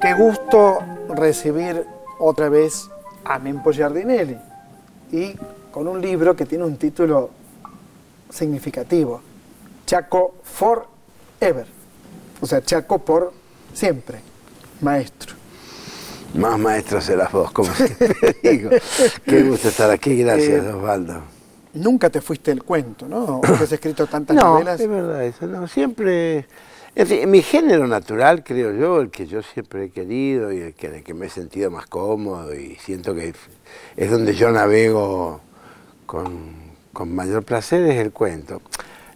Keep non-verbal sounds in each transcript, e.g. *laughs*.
Qué gusto recibir otra vez a Mempo Giardinelli y con un libro que tiene un título significativo, Chaco for ever o sea, Chaco por siempre, maestro. Más maestros serás vos, como *laughs* siempre digo. Qué gusto estar aquí, gracias eh, Osvaldo. Nunca te fuiste el cuento, ¿no? *coughs* has escrito tantas novelas. No, es verdad eso. No, siempre... En mi género natural, creo yo, el que yo siempre he querido y el que, me he sentido más cómodo y siento que es donde yo navego con, mayor placer, es el cuento.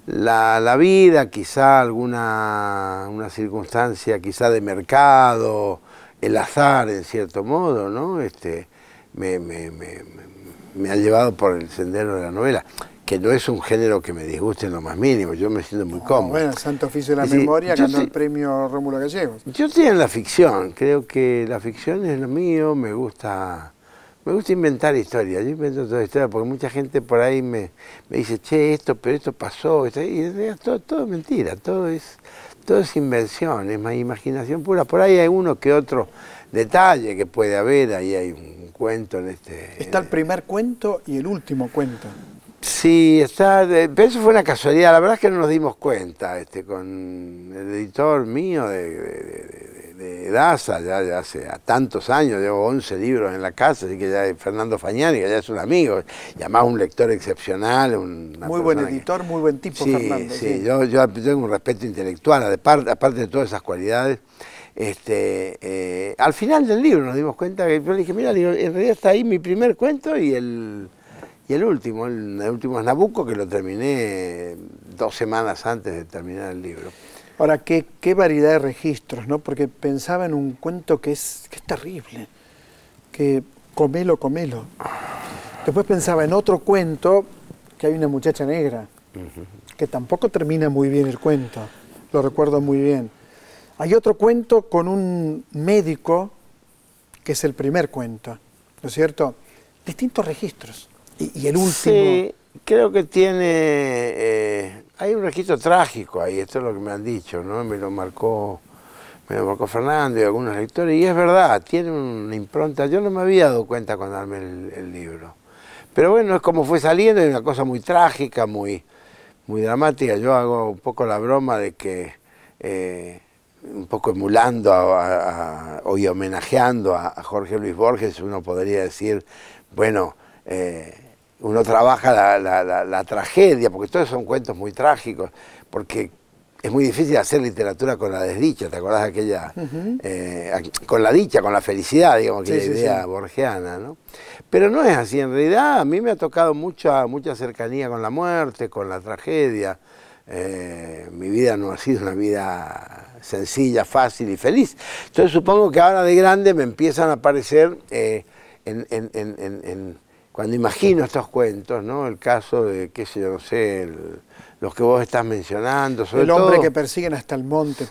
La, vida, quizá alguna una circunstancia, quizá de mercado, el azar, en cierto modo, ¿no? Este, me, me me ha llevado por el sendero de la novela, que no es un género que me disguste en lo más mínimo, yo me siento muy ah, cómodo. Bueno, Santo Oficio de la Memoria ganó el premio Rómulo Gallegos. Yo estoy en la ficción, creo que la ficción es lo mío, me gusta... Me gusta inventar historias, yo invento toda historia porque mucha gente por ahí me, me dice, che, esto, pero esto pasó, y todo, todo mentira, todo es, todo es invención, es más imaginación pura. Por ahí hay uno que otro detalle que puede haber, ahí hay un cuento en este... Está el eh, primer cuento y el último cuento. Sí, está, pero eso fue una casualidad, la verdad es que no nos dimos cuenta este, con el editor mío de de Daza, ya, hace tantos años, llevo 11 libros en la casa, así que ya Fernando Fañani, que ya es un amigo, y un lector excepcional. Una muy buen editor, muy buen tipo, sí, Fernando. Sí, sí. Yo, tengo un respeto intelectual, aparte de todas esas cualidades. Este, eh, al final del libro nos dimos cuenta que yo le dije, mira, en realidad está ahí mi primer cuento y el, y el último, el, el último es Nabucco, que lo terminé eh, dos semanas antes de terminar el libro. Ahora, qué, qué variedad de registros, ¿no? Porque pensaba en un cuento que es, que terrible, que comelo, comelo. Después pensaba en otro cuento que hay una muchacha negra, que tampoco termina muy bien el cuento, lo recuerdo muy bien. Hay otro cuento con un médico, que es el primer cuento, ¿no es cierto? Distintos registros. Y, el último... Creo que tiene... Eh, hay un registro trágico ahí, esto es lo que me han dicho, ¿no? Me lo marcó, me lo Fernando y algunos lectores, y es verdad, tiene una impronta, yo no me había dado cuenta cuando armé el, libro. Pero bueno, es como fue saliendo, es una cosa muy trágica, muy, muy dramática. Yo hago un poco la broma de que, eh, un poco emulando a, y homenajeando a, Jorge Luis Borges, uno podría decir, bueno, eh, uno trabaja la, tragedia, porque todos son cuentos muy trágicos, porque es muy difícil hacer literatura con la desdicha, ¿te acordás de aquella? Eh, con la dicha, con la felicidad, digamos, que la idea borgiana, ¿no? Pero no es así, en realidad a mí me ha tocado mucha, mucha cercanía con la muerte, con la tragedia. Eh, mi vida no ha sido una vida sencilla, fácil y feliz. Entonces supongo que ahora de grande me empiezan a aparecer eh, en cuando imagino estos cuentos, ¿no? El caso de, qué sé yo, no sé, los que vos estás mencionando, sobre El hombre que persiguen hasta el monte, sí,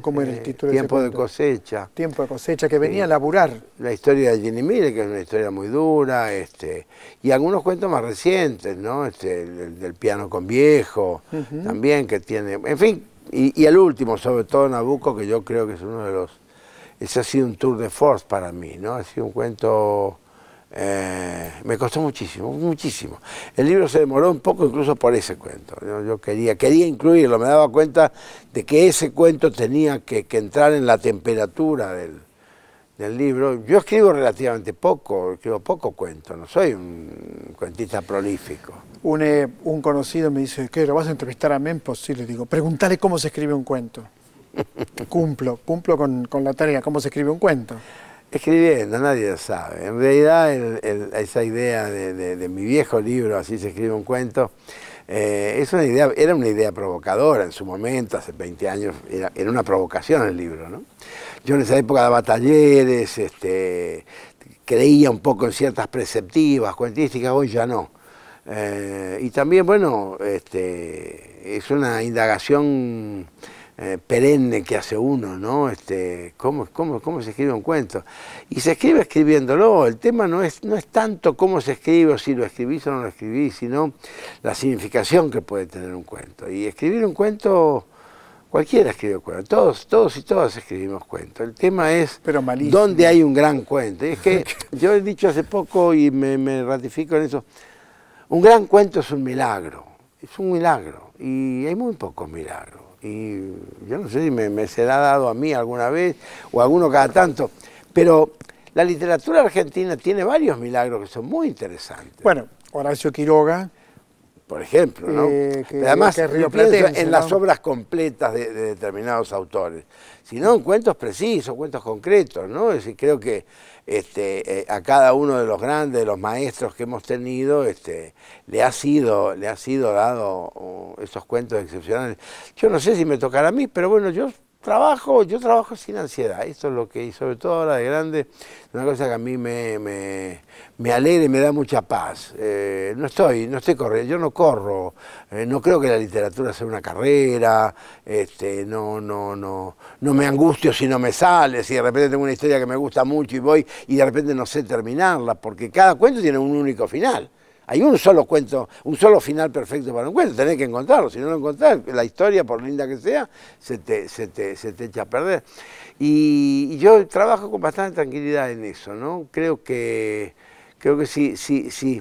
¿cómo era el eh, título? Tiempo de, de cosecha. Tiempo de cosecha, que venía a laburar. La historia de Jenny Miller, que es una historia muy dura, este, y algunos cuentos más recientes, ¿no? Este, el, del piano con viejo, también, que tiene, en fin, y, y el último, sobre todo Nabucco, que yo creo que es uno de los, ese ha sido un tour de force para mí, ¿no? Ha sido un cuento eh, me costó muchísimo, muchísimo. El libro se demoró un poco incluso por ese cuento. Yo, quería, quería incluirlo, me daba cuenta de que ese cuento tenía que, entrar en la temperatura del, libro. Yo escribo relativamente poco, escribo poco cuento, no soy un cuentista prolífico. Un, eh, conocido me dice, ¿qué? ¿Lo vas a entrevistar a Mempos? y le digo, pregúntale cómo se escribe un cuento. *laughs* cumplo, cumplo con la tarea, cómo se escribe un cuento escribiendo, nadie lo sabe. En realidad esa idea de, mi viejo libro, así se escribe un cuento, eh, es una idea, era una idea provocadora en su momento, hace 20 años, era, una provocación el libro. ¿no? Yo en esa época daba talleres, este, creía un poco en ciertas preceptivas, cuentísticas, hoy ya no. Eh, y también, bueno, este, es una indagación eh, perenne que hace uno, ¿no? Este, ¿cómo, cómo se escribe un cuento? Y se escribe escribiéndolo, el tema no es, no es tanto cómo se escribe o si lo escribís o no lo escribís, sino la significación que puede tener un cuento. Y escribir un cuento, cualquiera escribe cuento, todos, todos y todas escribimos cuentos. El tema es Pero dónde hay un gran cuento. Y es que *laughs* yo he dicho hace poco y me, me ratifico en eso, un gran cuento es un milagro, es un milagro y hay muy pocos milagros y yo no sé si me, la ha dado a mí alguna vez o a alguno cada tanto, pero la literatura argentina tiene varios milagros que son muy interesantes. Bueno, Horacio Quiroga por ejemplo, ¿no? Eh, además, en las obras completas de, determinados autores, sino en cuentos precisos, cuentos concretos, ¿no? Es decir, creo que este, eh, a cada uno de los grandes, de los maestros que hemos tenido, este, le, ha sido, le ha sido dado oh, esos cuentos excepcionales. Yo no sé si me tocará a mí, pero bueno, yo Trabajo, yo trabajo sin ansiedad, esto es lo que, y sobre todo ahora de grande, una cosa que a mí me, me, me alegra y me da mucha paz. Eh, no estoy, no estoy corriendo, yo no corro, eh, no creo que la literatura sea una carrera, este, no, no, no, no me angustio si no me sale, si de repente tengo una historia que me gusta mucho y voy y de repente no sé terminarla, porque cada cuento tiene un único final. Hay un solo cuento, un solo final perfecto para un cuento, tenés que encontrarlo, si no lo encontrás, la historia, por linda que sea, se te, se te, se te echa a perder. Y, yo trabajo con bastante tranquilidad en eso, ¿no? Creo que, creo que si, si, si,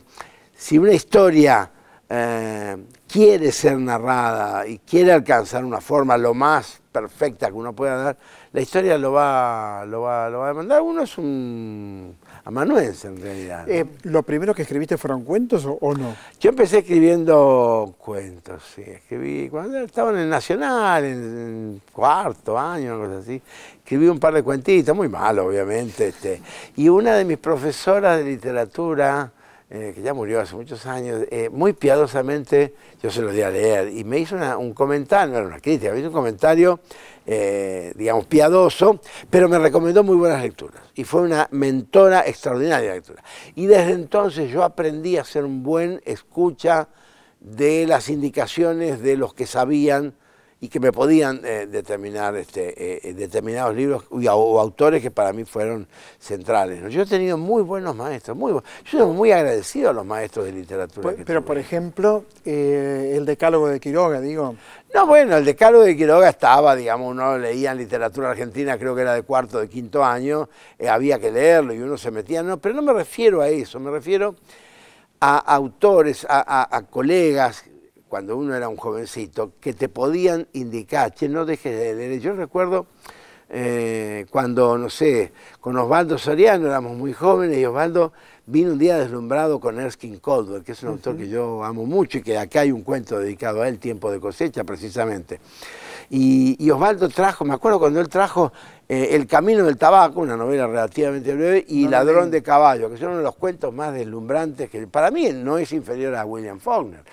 si una historia eh, quiere ser narrada y quiere alcanzar una forma lo más perfecta que uno pueda dar, la historia lo va, lo va, a demandar. Uno es un amanuense en realidad. Eh, ¿Lo primero que escribiste fueron cuentos o, no? Yo empecé escribiendo cuentos, sí. Escribí, cuando estaba en el Nacional, en, cuarto año, una cosa así, escribí un par de cuentitos, muy malo obviamente. Este. Y una de mis profesoras de literatura, eh, que ya murió hace muchos años, eh, muy piadosamente yo se lo di a leer y me hizo un comentario, no era una crítica, me hizo un comentario, eh, digamos, piadoso, pero me recomendó muy buenas lecturas y fue una mentora extraordinaria de lectura. Y desde entonces yo aprendí a ser un buen escucha de las indicaciones de los que sabían y que me podían eh, determinar este, eh, eh, determinados libros o, autores que para mí fueron centrales. Yo he tenido muy buenos maestros, muy yo soy muy agradecido a los maestros de literatura. Pues, pero, por ejemplo, el decálogo de Quiroga, digo. No, bueno, el decálogo de Quiroga estaba, digamos, uno leía en literatura argentina, creo que era de cuarto, o de quinto año, había que leerlo y uno se metía, no, pero no me refiero a eso, me refiero a autores, a colegas cuando uno era un jovencito, que te podían indicar, che, no dejes de leer. Yo recuerdo eh, cuando, no sé, con Osvaldo Soriano, éramos muy jóvenes, y Osvaldo vino un día deslumbrado con Erskine Coldwell... que es un autor que yo amo mucho y que acá hay un cuento dedicado a él, Tiempo de cosecha, precisamente. Y, Osvaldo trajo, me acuerdo cuando él trajo eh, El camino del tabaco, una novela relativamente breve, y Ladrón de caballo, que son uno de los cuentos más deslumbrantes, que para mí no es inferior a William Faulkner.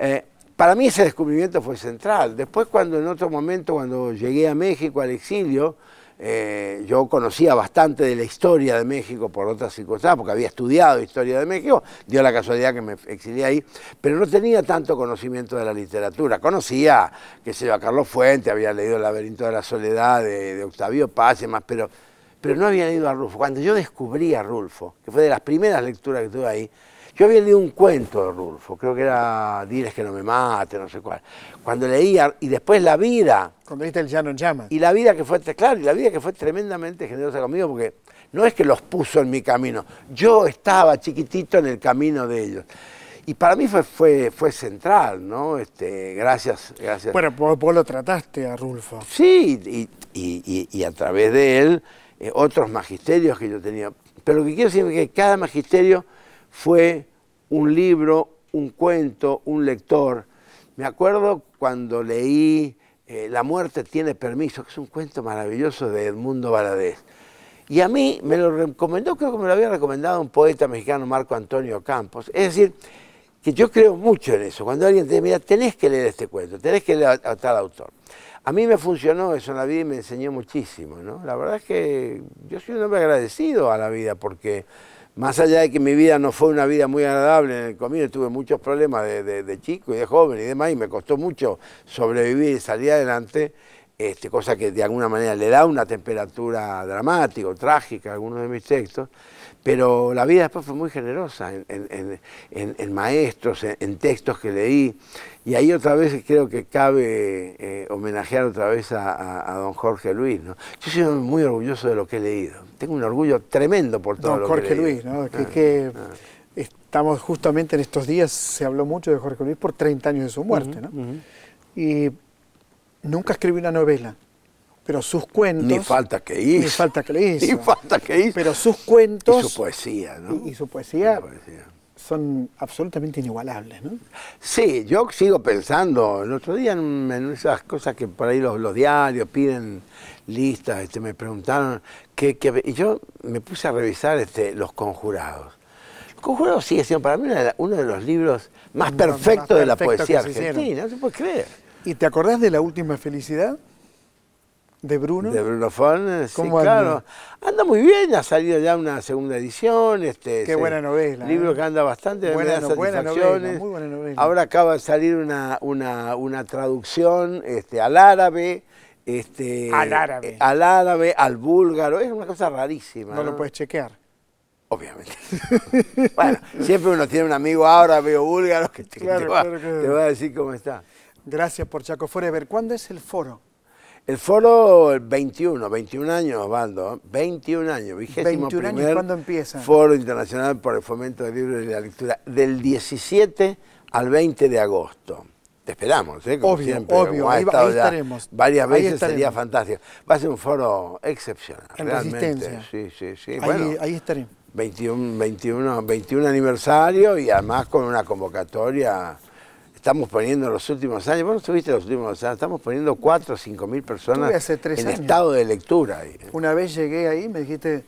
Eh, para mí ese descubrimiento fue central. Después cuando en otro momento, cuando llegué a México al exilio, eh, yo conocía bastante de la historia de México por otras circunstancias, porque había estudiado historia de México, dio la casualidad que me exilié ahí, pero no tenía tanto conocimiento de la literatura. Conocía, que sé yo, a Carlos Fuente, había leído El laberinto de la soledad de, de Octavio Paz y más, pero, pero no había leído a Rulfo. Cuando yo descubrí a Rulfo, que fue de las primeras lecturas que tuve ahí, yo había leído un cuento de Rulfo, creo que era Diles que no me mate, no sé cuál. Cuando leía, y después La vida. Cuando viste El Llano en Llamas. Y la vida que fue, claro, y la vida que fue tremendamente generosa conmigo, porque no es que los puso en mi camino, yo estaba chiquitito en el camino de ellos. Y para mí fue, fue, fue central, ¿no? Este, gracias, Bueno, vos, lo trataste a Rulfo. Sí, y, a través de él, eh, otros magisterios que yo tenía. Pero lo que quiero decir es que cada magisterio fue un libro, un cuento, un lector. Me acuerdo cuando leí eh, La muerte tiene permiso, que es un cuento maravilloso de Edmundo Valadez. Y a mí me lo recomendó, creo que me lo había recomendado un poeta mexicano, Marco Antonio Campos. Es decir, que yo creo mucho en eso. Cuando alguien te dice, mira, tenés que leer este cuento, tenés que leer a, tal autor. A mí me funcionó eso en la vida y me enseñó muchísimo. ¿no? La verdad es que yo soy un hombre agradecido a la vida porque más allá de que mi vida no fue una vida muy agradable en el comienzo, tuve muchos problemas de, de, chico y de joven y demás, y me costó mucho sobrevivir y salir adelante, este, cosa que de alguna manera le da una temperatura dramática, o trágica a algunos de mis textos. Pero la vida después fue muy generosa en, maestros, en, textos que leí. Y ahí otra vez creo que cabe eh, homenajear otra vez a, don Jorge Luis. ¿no? Yo soy muy orgulloso de lo que he leído. Tengo un orgullo tremendo por todo lo Jorge que he leído. Luis, ¿no? Que, ah, que... Ah. estamos justamente en estos días, se habló mucho de Jorge Luis por 30 años de su muerte, ¿no? Y nunca escribí una novela pero sus cuentos. Ni falta que hizo. Ni falta que lo *laughs* hizo. Ni falta que hizo. Pero sus cuentos. Y su poesía, ¿no? Y, su poesía, son absolutamente inigualables, ¿no? Sí, yo sigo pensando. El otro día en, esas cosas que por ahí los, diarios piden listas, este, me preguntaron. Que, y yo me puse a revisar este, Los Conjurados. Los Conjurados sigue siendo para mí uno de los libros más perfectos de la poesía argentina, no se puede creer. ¿Y te acordás de La Última Felicidad? ¿De Bruno? De Bruno Fornes, sí, anda? claro. Anda muy bien, ha salido ya una segunda edición. Este, Qué buena novela. Libro ¿eh? que anda bastante, buena, muy buena novela. Ahora acaba de salir una, una, traducción este, al árabe. Este, al árabe. Eh, al árabe, al búlgaro, es una cosa rarísima. no, lo puedes chequear. Obviamente. *laughs* bueno, siempre uno tiene un amigo árabe o búlgaro que te, va, te va a decir cómo está. Gracias por Chaco Forever. ¿Cuándo es el foro? El foro, el 21, 21 años, Bando, 21 ¿eh? años, vigésimo 21 primer años, ¿cuándo empieza? Foro Internacional por el Fomento del Libro y la Lectura, del 17 al 20 de agosto. Te esperamos, ¿eh? obvio, siempre, obvio, ahí, estaremos. Varias veces sería fantástico. Va a ser un foro excepcional, realmente. Sí, sí, sí. Ahí, bueno, ahí estaremos. 21, 21, 21 aniversario y además con una convocatoria estamos poniendo los últimos años, vos no estuviste en los últimos años, estamos poniendo 4 o 5 mil personas en estado de lectura. Una vez llegué ahí, me dijiste,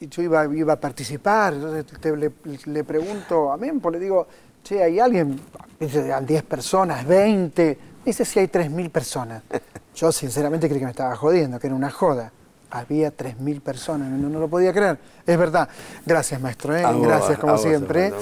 y yo iba, iba a participar, entonces le, pregunto a Mempo, le digo, che, ¿hay alguien? Dice, 10 personas, 20. dice, si hay 3 mil personas. *laughs* Yo sinceramente creí que me estaba jodiendo, que era una joda. Había mil personas, no, no, lo podía creer. Es verdad. Gracias, maestro. ¿eh? Gracias, como siempre.